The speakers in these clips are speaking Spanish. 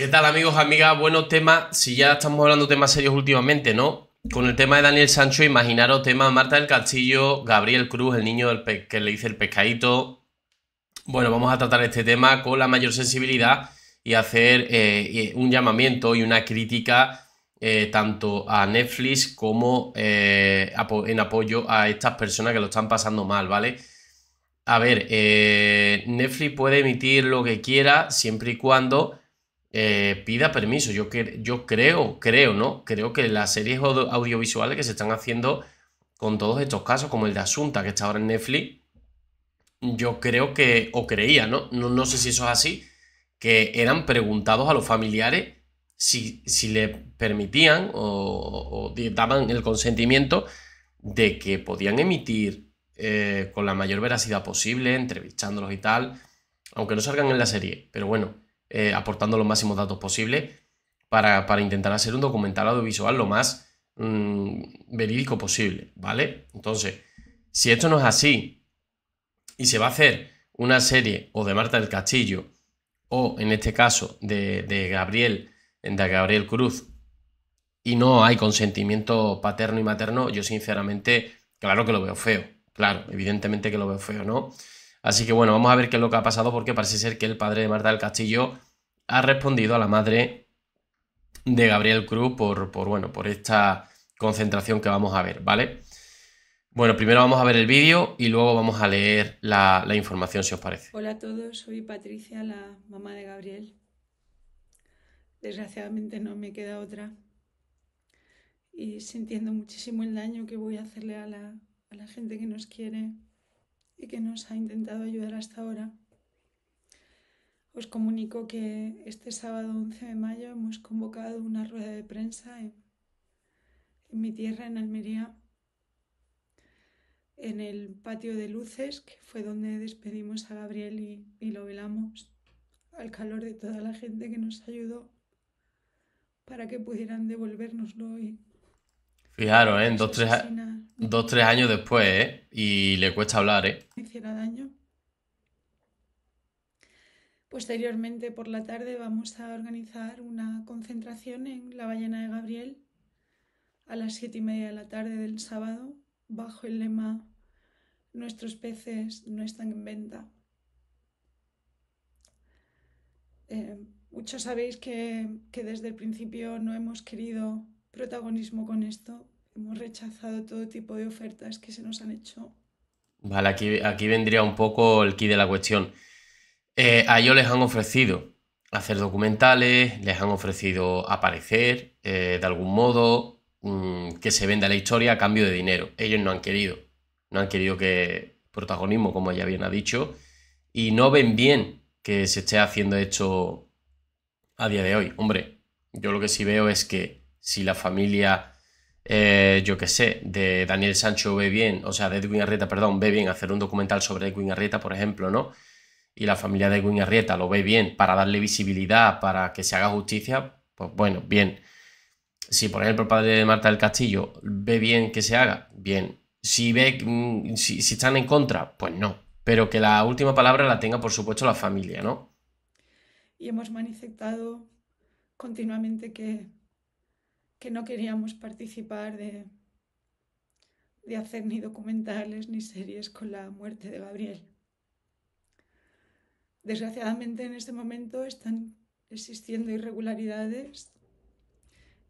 ¿Qué tal amigos, amigas? Buenos temas, si ya estamos hablando de temas serios últimamente, ¿no? Con el tema de Daniel Sancho, imaginaros temas Marta del Castillo, Gabriel Cruz, el niño del que le dice el pescadito. Bueno, vamos a tratar este tema con la mayor sensibilidad y hacer eh, un llamamiento y una crítica eh, tanto a Netflix como eh, en apoyo a estas personas que lo están pasando mal, ¿vale? A ver, Netflix puede emitir lo que quiera siempre y cuando eh, pida permiso. Yo, yo creo, creo, ¿no? Creo que las series audiovisuales que se están haciendo con todos estos casos, como el de Asunta, que está ahora en Netflix, yo creo que, o creía, ¿no? No, sé si eso es así, que eran preguntados a los familiares si, si le permitían o, daban el consentimiento de que podían emitir eh, con la mayor veracidad posible, entrevistándolos y tal, aunque no salgan en la serie. Pero bueno, eh, aportando los máximos datos posibles para, para, intentar hacer un documental audiovisual lo más mm, verídico posible, ¿vale? Entonces, si esto no es así y se va a hacer una serie o de Marta del Castillo o en este caso de, de Gabriel, de Gabriel Cruz, y no hay consentimiento paterno y materno, yo sinceramente, claro que lo veo feo, claro, evidentemente que lo veo feo, ¿no? Así que bueno, vamos a ver qué es lo que ha pasado porque parece ser que el padre de Marta del Castillo ha respondido a la madre de Gabriel Cruz por, por, bueno, por esta concentración que vamos a ver, ¿vale? Bueno, primero vamos a ver el vídeo y luego vamos a leer la, información, si os parece. Hola a todos, soy Patricia, la mamá de Gabriel. Desgraciadamente no me queda otra. Y sintiendo muchísimo el daño que voy a hacerle a la, a la gente que nos quiere, y que nos ha intentado ayudar hasta ahora. Os comunico que este sábado 11 de mayo hemos convocado una rueda de prensa en, mi tierra, en Almería, en el patio de luces, que fue donde despedimos a Gabriel y, lo velamos al calor de toda la gente que nos ayudó para que pudieran devolvernoslo hoy. Fijaros, ¿eh? dos, tres, tres años después, ¿eh? Y le cuesta hablar, ¿eh? Hiciera daño. Posteriormente, por la tarde, vamos a organizar una concentración en la Ballena de Gabriel a las siete y media de la tarde del sábado, bajo el lema Nuestros peces no están en venta. Eh, muchos sabéis que, que desde el principio no hemos querido protagonismo con esto. Hemos rechazado todo tipo de ofertas que se nos han hecho. Vale, aquí, aquí vendría un poco el key de la cuestión. Eh, a ellos les han ofrecido hacer documentales, les han ofrecido aparecer eh, de algún modo, mm, que se venda la historia a cambio de dinero. Ellos no han querido. No han querido que protagonismo, como ya bien ha dicho, y no ven bien que se esté haciendo esto a día de hoy. Hombre, yo lo que sí veo es que si la familia, eh, yo qué sé, de Daniel Sancho ve bien, o sea, de Edwin Arrieta, perdón, ve bien hacer un documental sobre Edwin Arrieta, por ejemplo, ¿no? Y la familia de Edwin Arrieta lo ve bien para darle visibilidad, para que se haga justicia, pues bueno, bien. Si, por ejemplo, el padre de Marta del Castillo ve bien que se haga, bien. Si ve, mm, si están en contra, pues no. Pero que la última palabra la tenga, por supuesto, la familia, ¿no? Y hemos manifestado continuamente que que no queríamos participar de, de hacer ni documentales ni series con la muerte de Gabriel. Desgraciadamente en este momento están existiendo irregularidades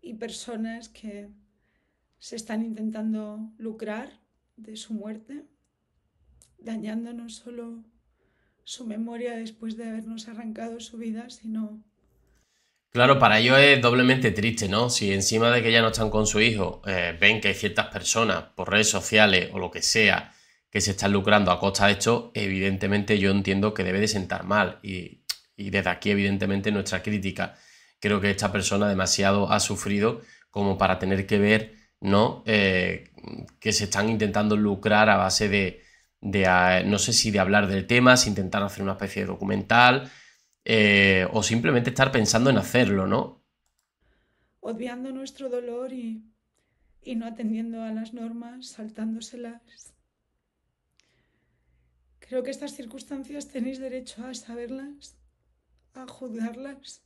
y personas que se están intentando lucrar de su muerte, dañando no solo su memoria después de habernos arrancado su vida, sino Claro, para ellos es doblemente triste, ¿no? Si encima de que ya no están con su hijo, eh, ven que hay ciertas personas por redes sociales o lo que sea que se están lucrando a costa de esto, evidentemente yo entiendo que debe de sentar mal. Y, desde aquí, evidentemente, nuestra crítica. Creo que esta persona demasiado ha sufrido como para tener que ver, ¿no? Eh, que se están intentando lucrar a base de, de, ah, no sé si de hablar del tema, si intentar hacer una especie de documental, eh, o simplemente estar pensando en hacerlo, ¿no? Odiando nuestro dolor y, y no atendiendo a las normas, saltándoselas. Creo que estas circunstancias tenéis derecho a saberlas, a juzgarlas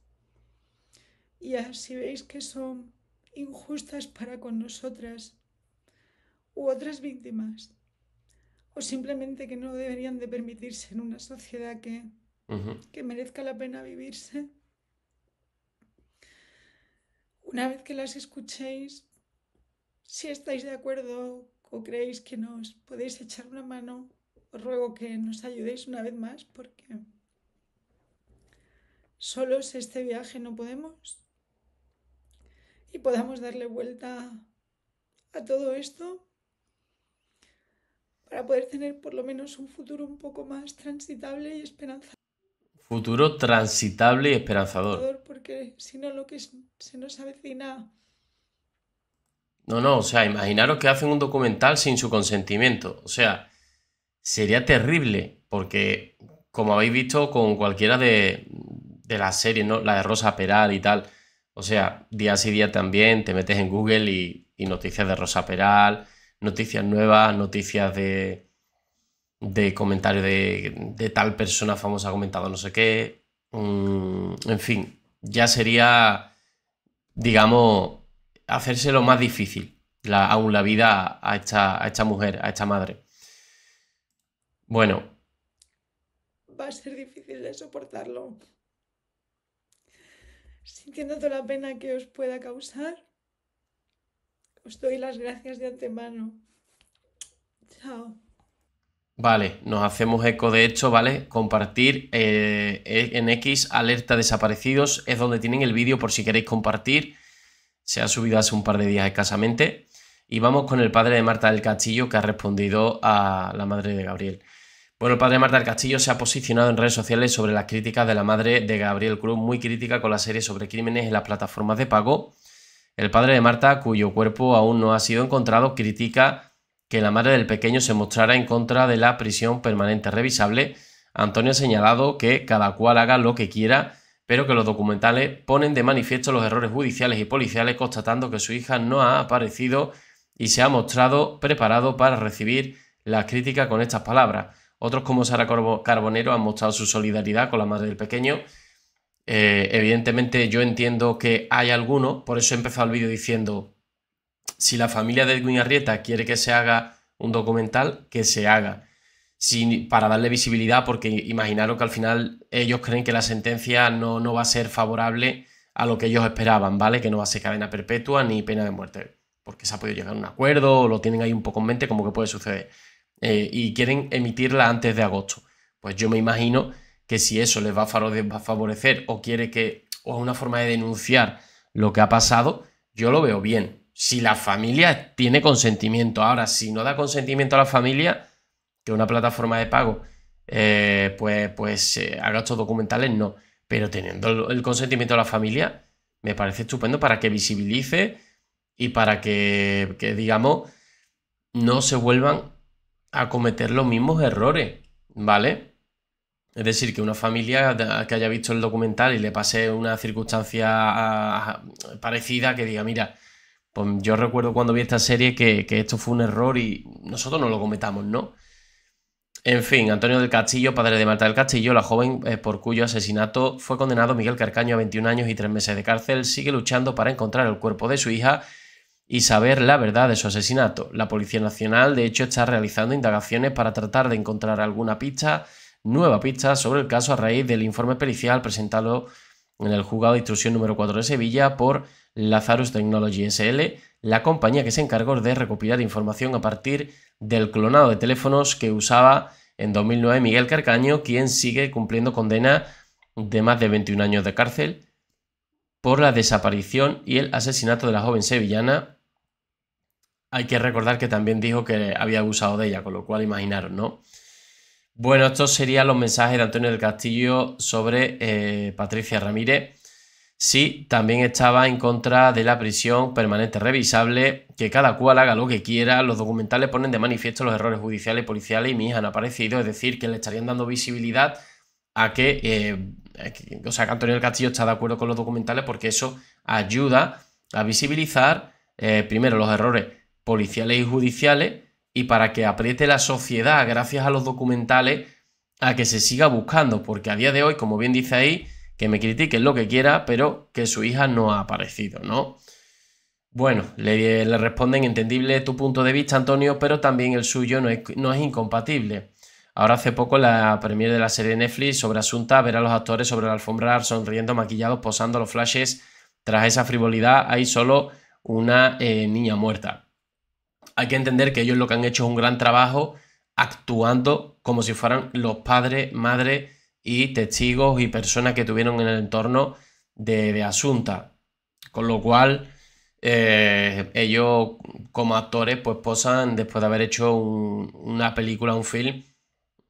y a si veis que son injustas para con nosotras u otras víctimas o simplemente que no deberían de permitirse en una sociedad que que merezca la pena vivirse. Una vez que las escuchéis, si estáis de acuerdo o creéis que nos podéis echar una mano, os ruego que nos ayudéis una vez más porque solos este viaje no podemos y podamos darle vuelta a todo esto para poder tener por lo menos un futuro un poco más transitable y esperanzable. Futuro transitable y esperanzador. Porque si no, lo que se nos avecina. No, no, o sea, imaginaros que hacen un documental sin su consentimiento. O sea, sería terrible, porque como habéis visto con cualquiera de, de las series, ¿no? La de Rosa Peral y tal. O sea, día y día también te metes en Google y noticias de Rosa Peral, noticias nuevas, noticias de, de comentario de, tal persona famosa comentado no sé qué. Mm, en fin, ya sería, digamos, hacérselo más difícil la, aún la vida a a esta mujer, a esta madre. Bueno. Va a ser difícil de soportarlo. Sintiendo toda la pena que os pueda causar, os doy las gracias de antemano. Chao. Vale, nos hacemos eco de hecho, ¿vale? Compartir eh, e, en X, alerta desaparecidos, es donde tienen el vídeo por si queréis compartir. Se ha subido hace un par de días escasamente. Y vamos con el padre de Marta del Castillo que ha respondido a la madre de Gabriel. Bueno, el padre de Marta del Castillo se ha posicionado en redes sociales sobre las críticas de la madre de Gabriel Cruz, muy crítica con la serie sobre crímenes en las plataformas de pago. El padre de Marta, cuyo cuerpo aún no ha sido encontrado, critica que la madre del pequeño se mostrara en contra de la prisión permanente revisable, Antonio ha señalado que cada cual haga lo que quiera, pero que los documentales ponen de manifiesto los errores judiciales y policiales constatando que su hija no ha aparecido y se ha mostrado preparado para recibir la crítica con estas palabras. Otros como Sara Carbonero han mostrado su solidaridad con la madre del pequeño. Eh, evidentemente yo entiendo que hay algunos, por eso he empezado el vídeo diciendo si la familia de Edwin Arrieta quiere que se haga un documental, que se haga. para darle visibilidad, porque imaginaros que al final ellos creen que la sentencia no, va a ser favorable a lo que ellos esperaban, ¿vale? Que no va a ser cadena perpetua ni pena de muerte, porque se ha podido llegar a un acuerdo o lo tienen ahí un poco en mente como que puede suceder. Eh, y quieren emitirla antes de agosto. Pues yo me imagino que si eso les va a favorecer o quiere que, o es una forma de denunciar lo que ha pasado, yo lo veo bien si la familia tiene consentimiento. Ahora, si no da consentimiento a la familia, que una plataforma de pago eh, pues, pues eh, haga estos documentales, no. Pero teniendo el consentimiento de la familia, me parece estupendo para que visibilice y para que, que digamos, no se vuelvan a cometer los mismos errores, ¿vale? Es decir, que una familia que haya visto el documental y le pase una circunstancia ah, parecida que diga, mira, pues yo recuerdo cuando vi esta serie que, esto fue un error y nosotros no lo cometamos, ¿no? En fin, Antonio del Castillo, padre de Marta del Castillo, la joven eh, por cuyo asesinato fue condenado Miguel Carcaño a 21 años y 3 meses de cárcel, sigue luchando para encontrar el cuerpo de su hija y saber la verdad de su asesinato. La Policía Nacional, de hecho, está realizando indagaciones para tratar de encontrar alguna pista, nueva pista, sobre el caso a raíz del informe pericial presentado en el juzgado de instrucción número 4 de Sevilla por Lazarus Technology SL, la compañía que se encargó de recopilar información a partir del clonado de teléfonos que usaba en 2009 Miguel Carcaño, quien sigue cumpliendo condena de más de 21 años de cárcel por la desaparición y el asesinato de la joven sevillana. Hay que recordar que también dijo que había abusado de ella, con lo cual imaginaron, ¿no? Bueno, estos serían los mensajes de Antonio del Castillo sobre eh, Patricia Ramírez. Sí, también estaba en contra de la prisión permanente revisable, que cada cual haga lo que quiera. Los documentales ponen de manifiesto los errores judiciales y policiales y mis han aparecido, es decir, que le estarían dando visibilidad eh, a que, o sea, que Antonio del Castillo está de acuerdo con los documentales porque eso ayuda a visibilizar eh, primero los errores policiales y judiciales y para que apriete la sociedad gracias a los documentales a que se siga buscando, porque a día de hoy, como bien dice ahí, que me critiquen lo que quiera, pero que su hija no ha aparecido, ¿no? Bueno, le, responden entendible tu punto de vista, Antonio, pero también el suyo no es, incompatible. Ahora hace poco la premier de la serie de Netflix sobre Asunta ver a los actores sobre la alfombra sonriendo, maquillados, posando los flashes. Tras esa frivolidad hay solo una eh, niña muerta. Hay que entender que ellos lo que han hecho es un gran trabajo actuando como si fueran los padres, madres y testigos y personas que tuvieron en el entorno de, Asunta. Con lo cual, eh, ellos como actores pues posan después de haber hecho una película, un film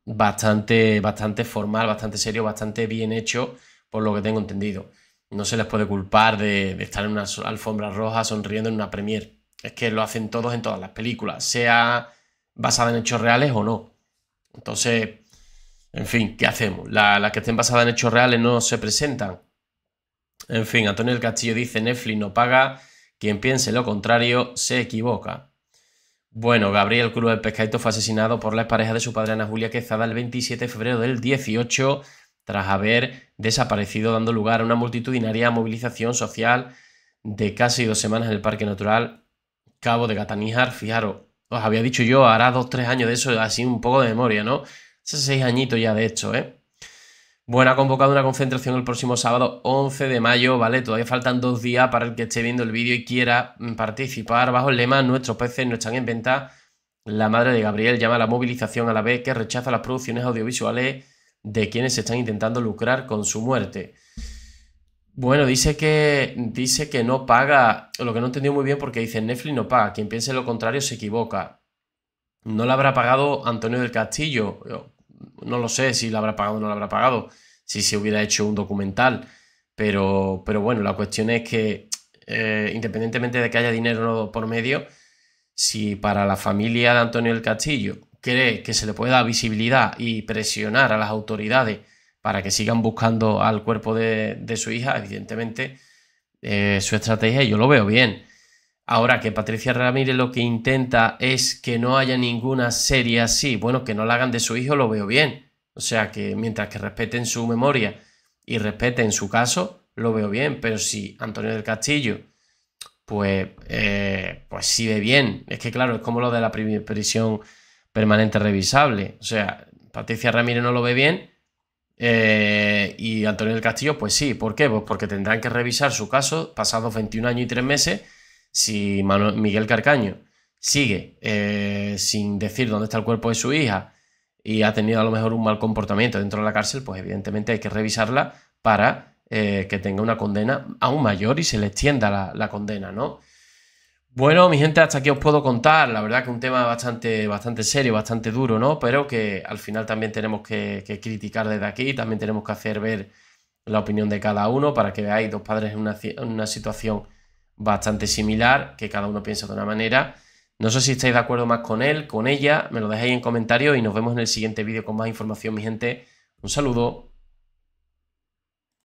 bastante, bastante formal, bastante serio, bastante bien hecho, por lo que tengo entendido. No se les puede culpar de, de estar en una alfombra roja sonriendo en una premiere. Es que lo hacen todos en todas las películas, sea basada en hechos reales o no. Entonces, en fin, ¿qué hacemos? Las que estén basadas en hechos reales no se presentan. En fin, Antonio del Castillo dice, Netflix no paga, quien piense lo contrario se equivoca. Bueno, Gabriel Cruz del Pescadito fue asesinado por la expareja de su padre Ana Julia Quezada el 27 de febrero del 18 tras haber desaparecido dando lugar a una multitudinaria movilización social de casi dos semanas en el Parque Natural Cabo de Gataníjar. Fijaros, os había dicho yo, hará dos, tres años de eso, así un poco de memoria, ¿no? seis añitos ya, de hecho, ¿eh? Bueno, ha convocado una concentración el próximo sábado 11 de mayo, ¿vale? Todavía faltan dos días para el que esté viendo el vídeo y quiera mm, participar. Bajo el lema, nuestros peces no están en venta. La madre de Gabriel llama a la movilización a la vez que rechaza las producciones audiovisuales de quienes se están intentando lucrar con su muerte. Bueno, dice que, dice que no paga, lo que no entendió muy bien porque dice Netflix no paga, quien piense lo contrario se equivoca. No la habrá pagado Antonio del Castillo, no lo sé si la habrá pagado o no la habrá pagado, si se hubiera hecho un documental, pero, bueno, la cuestión es que eh, independientemente de que haya dinero por medio, si para la familia de Antonio del Castillo cree que se le puede dar visibilidad y presionar a las autoridades para que sigan buscando al cuerpo de, su hija, evidentemente eh, su estrategia yo lo veo bien. Ahora que Patricia Ramírez lo que intenta es que no haya ninguna serie así, bueno, que no la hagan de su hijo, lo veo bien. O sea que mientras que respeten su memoria y respeten su caso, lo veo bien. Pero si Antonio del Castillo, pues, eh, pues sí ve bien. Es que claro, es como lo de la prisión permanente revisable. O sea, Patricia Ramírez no lo ve bien. Eh, y Antonio del Castillo, pues sí. ¿Por qué? Pues porque tendrán que revisar su caso pasados 21 años y 3 meses si Miguel Carcaño sigue eh, sin decir dónde está el cuerpo de su hija y ha tenido a lo mejor un mal comportamiento dentro de la cárcel, pues evidentemente hay que revisarla para eh, que tenga una condena aún mayor y se le extienda la, condena, ¿no? Bueno, mi gente, hasta aquí os puedo contar. La verdad que un tema bastante, bastante serio, bastante duro, ¿no? Pero que al final también tenemos que, criticar desde aquí, también tenemos que hacer ver la opinión de cada uno para que veáis dos padres en una situación bastante similar, que cada uno piensa de una manera. No sé si estáis de acuerdo más con él, con ella, me lo dejáis en comentarios y nos vemos en el siguiente vídeo con más información, mi gente. Un saludo.